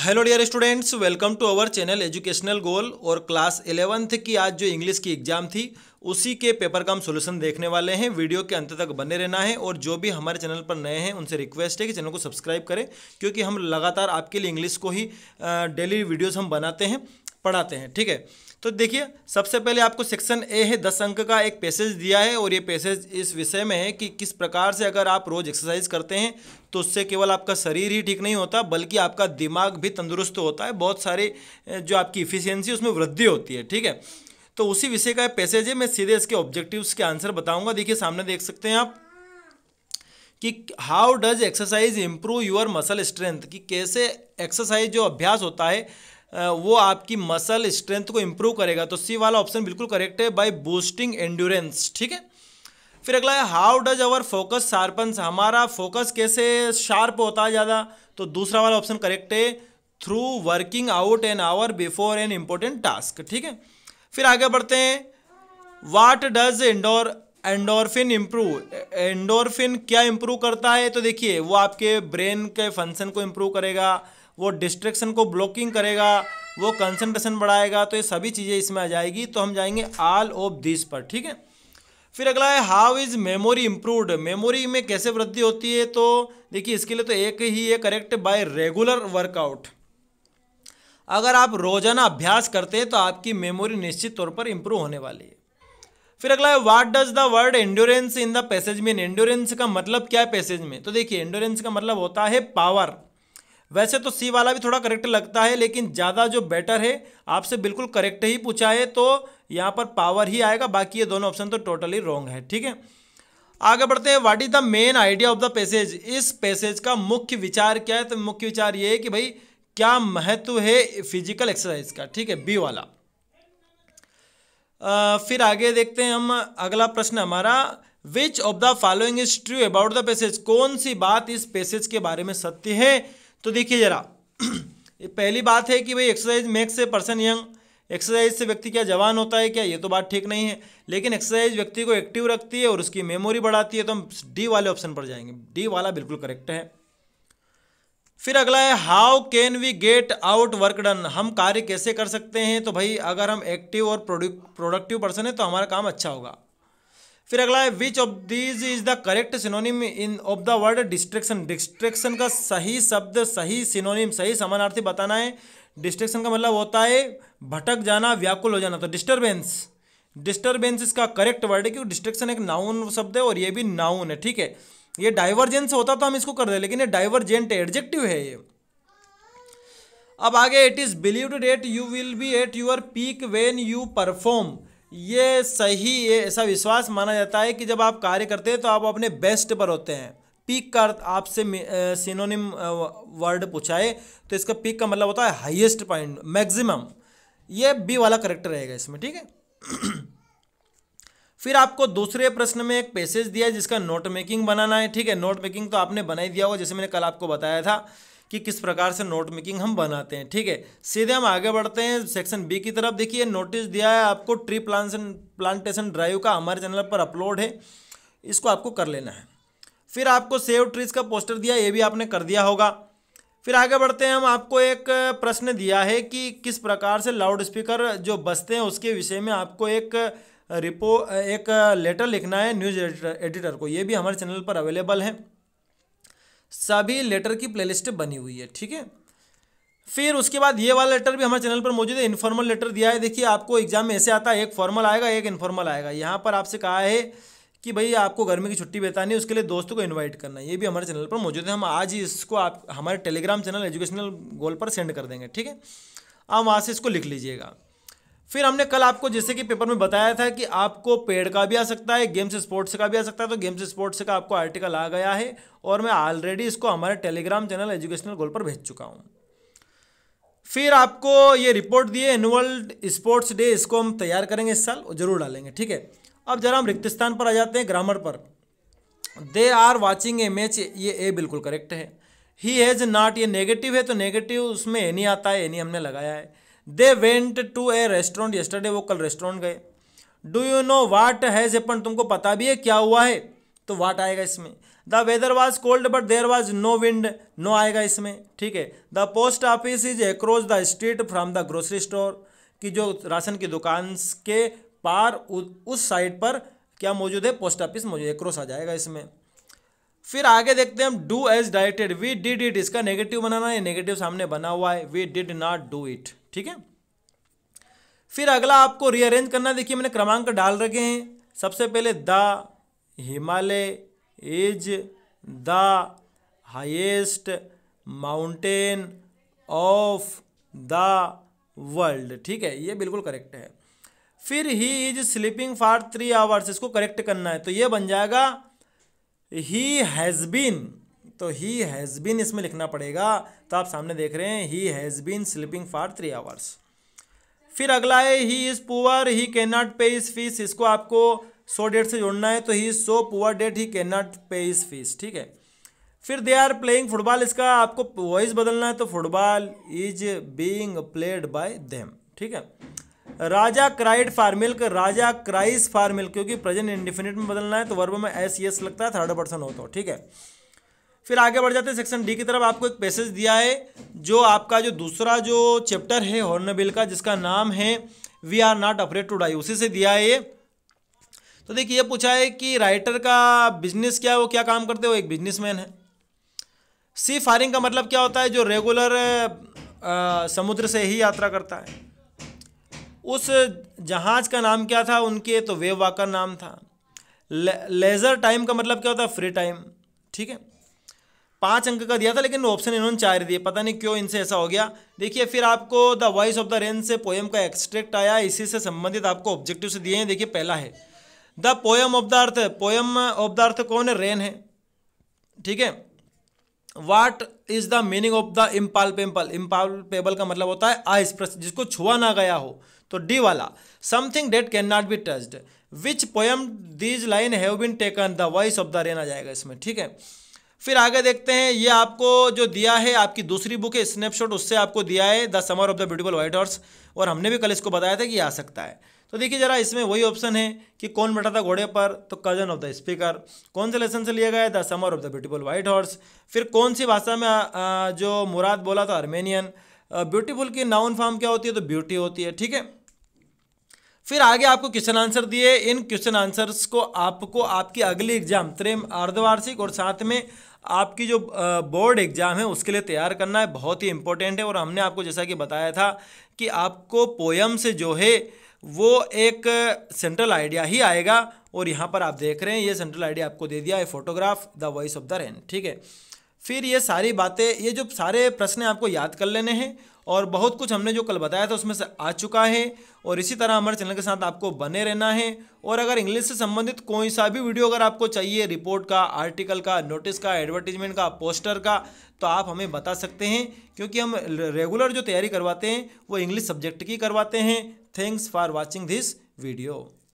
hello dear students welcome to our channel educational goal और class eleventh की आज जो इंग्लिश की एग्जाम थी उसी के पेपर का हम सोल्यूशन देखने वाले हैं वीडियो के अंत तक बने रहना है और जो भी हमारे चैनल पर नए हैं उनसे रिक्वेस्ट है कि चैनल को सब्सक्राइब करें क्योंकि हम लगातार आपके लिए इंग्लिश को ही डेली वीडियोज़ हम बनाते हैं पढ़ाते हैं ठीक है तो देखिए सबसे पहले आपको सेक्शन ए है दस अंक का एक पैसेज दिया है और ये पैसेज इस विषय में है कि किस प्रकार से अगर आप रोज़ एक्सरसाइज करते हैं तो उससे केवल आपका शरीर ही ठीक नहीं होता बल्कि आपका दिमाग भी तंदुरुस्त होता है बहुत सारे जो आपकी इफिशियंसी उसमें वृद्धि होती है ठीक है तो उसी विषय का पैसेज है मैं सीधे इसके ऑब्जेक्टिव के आंसर बताऊंगा देखिए सामने देख सकते हैं आप कि how does exercise improve your muscle strength कि कैसे एक्सरसाइज जो अभ्यास होता है वो आपकी मसल स्ट्रेंथ को इम्प्रूव करेगा तो सी वाला ऑप्शन बिल्कुल करेक्ट है बाय बूस्टिंग एंड्योरेंस ठीक है फिर अगला है how does our focus sharpens हमारा फोकस कैसे शार्प होता है ज़्यादा तो दूसरा वाला ऑप्शन करेक्ट है through working out an hour before an important task ठीक है फिर आगे बढ़ते हैं what does indoor endorphin improve endorphin क्या इम्प्रूव करता है तो देखिए वो आपके ब्रेन के फंक्शन को इम्प्रूव करेगा वो डिस्ट्रेक्शन को ब्लॉकिंग करेगा वो कंसनट्रेशन बढ़ाएगा तो ये सभी चीज़ें इसमें आ जाएगी तो हम जाएंगे ऑल ऑफ दिस पर ठीक है फिर अगला है how is memory improved memory में कैसे वृद्धि होती है तो देखिए इसके लिए तो एक ही है करेक्ट बाय रेगुलर वर्कआउट अगर आप रोजाना अभ्यास करते हैं तो आपकी मेमोरी निश्चित तौर पर इंप्रूव होने वाली है फिर अगला है what does the word endurance in the passage में एंड्योरेंस का मतलब क्या है पैसेज में तो देखिए एंड्योरेंस का मतलब होता है पावर वैसे तो सी वाला भी थोड़ा करेक्ट लगता है लेकिन ज़्यादा जो बेटर है आपसे बिल्कुल करेक्ट ही पूछा है तो यहाँ पर पावर ही आएगा बाकी ये दोनों ऑप्शन तो टोटली रॉन्ग है ठीक है आगे बढ़ते हैं what is the main idea of the passage इस पैसेज का मुख्य विचार क्या है तो मुख्य विचार ये है कि भाई क्या महत्व है फिजिकल एक्सरसाइज का ठीक है बी वाला आ, फिर आगे देखते हैं हम अगला प्रश्न हमारा which of the following is true about the passage कौन सी बात इस पैसेज के बारे में सत्य है तो देखिए ज़रा पहली बात है कि भाई एक्सरसाइज मेक्स से पर्सन यंग एक्सरसाइज से व्यक्ति क्या जवान होता है क्या ये तो बात ठीक नहीं है लेकिन एक्सरसाइज व्यक्ति को एक्टिव रखती है और उसकी मेमोरी बढ़ाती है तो हम डी वाले ऑप्शन पर जाएंगे डी वाला बिल्कुल करेक्ट है फिर अगला है how can we get out work done हम कार्य कैसे कर सकते हैं तो भाई अगर हम एक्टिव और प्रोडक्टिव पर्सन है तो हमारा काम अच्छा होगा फिर अगला है which of these is the correct synonym in of the word distraction distraction का सही शब्द सही सिनोनिम सही समानार्थी बताना है डिस्ट्रेक्शन का मतलब होता है भटक जाना व्याकुल हो जाना तो डिस्टर्बेंस डिस्टर्बेंस इसका करेक्ट वर्ड है क्योंकि डिस्ट्रेक्शन एक नाउन शब्द है और ये भी नाउन है ठीक है ये डाइवर्जेंस होता तो हम इसको कर दे लेकिन ये डाइवर्जेंट एडजेक्टिव है ये अब आगे it is believe that you will be at your peak when you perform ये सही ये ऐसा विश्वास माना जाता है कि जब आप कार्य करते हैं तो आप अपने बेस्ट पर होते हैं पीक का अर्थ आपसे सिनोनिम वर्ड पूछाए तो इसका पीक का मतलब होता है हाईएस्ट पॉइंट मैक्सिमम ये बी वाला करेक्टर रहेगा इसमें ठीक है फिर आपको दूसरे प्रश्न में एक पैसेज दिया है जिसका नोट मेकिंग बनाना है ठीक है नोट मेकिंग तो आपने बना ही दिया होगा जैसे मैंने कल आपको बताया था कि किस प्रकार से नोट मेकिंग हम बनाते हैं ठीक है सीधे हम आगे बढ़ते हैं सेक्शन बी की तरफ देखिए नोटिस दिया है आपको ट्री प्लान प्लांटेशन ड्राइव का हमारे चैनल पर अपलोड है इसको आपको कर लेना है फिर आपको सेव ट्रीज का पोस्टर दिया ये भी आपने कर दिया होगा फिर आगे बढ़ते हैं हम आपको एक प्रश्न दिया है कि किस प्रकार से लाउड स्पीकर जो बसते हैं उसके विषय में आपको एक रिपो एक लेटर लिखना है न्यूज़ एडिटर को ये भी हमारे चैनल पर अवेलेबल है सभी लेटर की प्लेलिस्ट बनी हुई है ठीक है फिर उसके बाद ये वाला लेटर भी हमारे चैनल पर मौजूद है इनफॉर्मल लेटर दिया है देखिए आपको एग्जाम में ऐसे आता है एक फॉर्मल आएगा एक इनफॉर्मल आएगा यहाँ पर आपसे कहा है कि भाई आपको गर्मी की छुट्टी बतानी है उसके लिए दोस्तों को इनवाइट करना ये भी हमारे चैनल पर मौजूद है हम आज ही इसको आप हमारे टेलीग्राम चैनल एजुकेशनल गोल पर सेंड कर देंगे ठीक है आप वहाँ से इसको लिख लीजिएगा फिर हमने कल आपको जैसे कि पेपर में बताया था कि आपको पेड का भी आ सकता है गेम्स स्पोर्ट्स का भी आ सकता है तो गेम्स स्पोर्ट्स का आपको आर्टिकल आ गया है और मैं ऑलरेडी इसको हमारे टेलीग्राम चैनल एजुकेशनल गोल पर भेज चुका हूँ फिर आपको ये रिपोर्ट दिए एनुअल स्पोर्ट्स डे इसको हम तैयार करेंगे इस साल जरूर डालेंगे ठीक है अब जरा हम रिक्त स्थान पर आ जाते हैं ग्रामर पर they are watching a match ये ए बिल्कुल करेक्ट है ही हैज़ नॉट ये नेगेटिव है तो नेगेटिव उसमें ए नहीं आता है एनी हमने लगाया है they went to a restaurant yesterday वो कल रेस्टोरेंट गए do you know what has happen तुमको पता भी है क्या हुआ है तो वाट आएगा इसमें the weather was cold but there was no wind no आएगा इसमें ठीक है the post office is across the street from the grocery store की जो राशन की दुकान के पार उ, उस साइड पर क्या मौजूद है पोस्ट ऑफिस मौजूद एक्रॉस आ जाएगा इसमें फिर आगे देखते हैं हम do as directed we did it इसका नेगेटिव बनाना है नेगेटिव सामने बना हुआ है we did not do it ठीक है फिर अगला आपको रीअरेंज करना देखिए मैंने क्रमांक डाल रखे हैं सबसे पहले the Himalaya is the highest mountain of the world ठीक है ये बिल्कुल करेक्ट है फिर he is sleeping for three hours इसको करेक्ट करना है तो ये बन जाएगा ही हैज़ बीन तो ही हैज़ बिन इसमें लिखना पड़ेगा तो आप सामने देख रहे हैं he has been sleeping for three hours फिर अगला है he is poor he cannot नॉट पे इज फीस इसको आपको सो डेट से जोड़ना है तो he is so poor that he cannot नॉट पे इज फीस ठीक है फिर दे आर प्लेइंग फुटबॉल इसका आपको वॉइस बदलना है तो football is being played by them ठीक है Raja cried for milk Raja cries for milk क्योंकि प्रेजेंट इंडिफिनिट में बदलना है तो वर्ब में एस यस लगता है थर्ड पर्सन हो तो ठीक है फिर आगे बढ़ जाते हैं सेक्शन डी की तरफ आपको एक पैसेज दिया है जो आपका जो दूसरा जो चैप्टर है हॉर्नबिल का जिसका नाम है we are not afraid to die उसी से दिया है ये तो देखिए ये पूछा है कि राइटर का बिजनेस क्या है वो क्या काम करते हैं वो एक बिजनेसमैन है सी फायरिंग का मतलब क्या होता है जो रेगुलर आ, समुद्र से ही यात्रा करता है उस जहाज का नाम क्या था उनके तो वेव वाकर नाम था ले, लेज़र टाइम का मतलब क्या होता है फ्री टाइम ठीक है पाँच अंक का दिया था लेकिन ऑप्शन इन्होंने चार दिए पता नहीं क्यों इनसे ऐसा हो गया देखिए फिर आपको the voice of the rain से पोएम का एक्सट्रैक्ट आया इसी से संबंधित आपको ऑब्जेक्टिव से दिए हैं देखिए पहला है the poem of the earth poem of the earth कौन है रेन है ठीक है what is the meaning of the impalpable impalpable का मतलब होता है अस्प्रस जिसको छुआ ना गया हो तो डी वाला something that can not be touched which poem these line have been taken the voice of the rain आ जाएगा इसमें ठीक है फिर आगे देखते हैं ये आपको जो दिया है आपकी दूसरी बुक है स्नैपशॉट उससे आपको दिया है the summer of the beautiful white horse और हमने भी कल इसको बताया था कि आ सकता है तो देखिए जरा इसमें वही ऑप्शन है कि कौन बैठा था घोड़े पर तो कजन ऑफ द स्पीकर कौन से लेसन से लिया गया the summer of the beautiful white horse फिर कौन सी भाषा में जो मुराद बोला था अर्मेनियन ब्यूटीफुल की नाउन फॉर्म क्या होती है तो ब्यूटी होती है ठीक है फिर आगे आपको क्वेश्चन आंसर दिए इन क्वेश्चन आंसर्स को आपको आपकी अगली एग्जाम त्रेम अर्धवार्षिक और साथ में आपकी जो बोर्ड एग्ज़ाम है उसके लिए तैयार करना है बहुत ही इंपॉर्टेंट है और हमने आपको जैसा कि बताया था कि आपको पोयम से जो है वो एक सेंट्रल आइडिया ही आएगा और यहाँ पर आप देख रहे हैं ये सेंट्रल आइडिया आपको दे दिया है photograph the voice of the rain ठीक है फिर ये सारी बातें ये जो सारे प्रश्न आपको याद कर लेने हैं और बहुत कुछ हमने जो कल बताया था उसमें से आ चुका है और इसी तरह हमारे चैनल के साथ आपको बने रहना है और अगर इंग्लिश से संबंधित कोई सा भी वीडियो अगर आपको चाहिए रिपोर्ट का आर्टिकल का नोटिस का एडवर्टीजमेंट का पोस्टर का तो आप हमें बता सकते हैं क्योंकि हम रेगुलर जो तैयारी करवाते हैं वो इंग्लिश सब्जेक्ट की करवाते हैं thanks for watching this video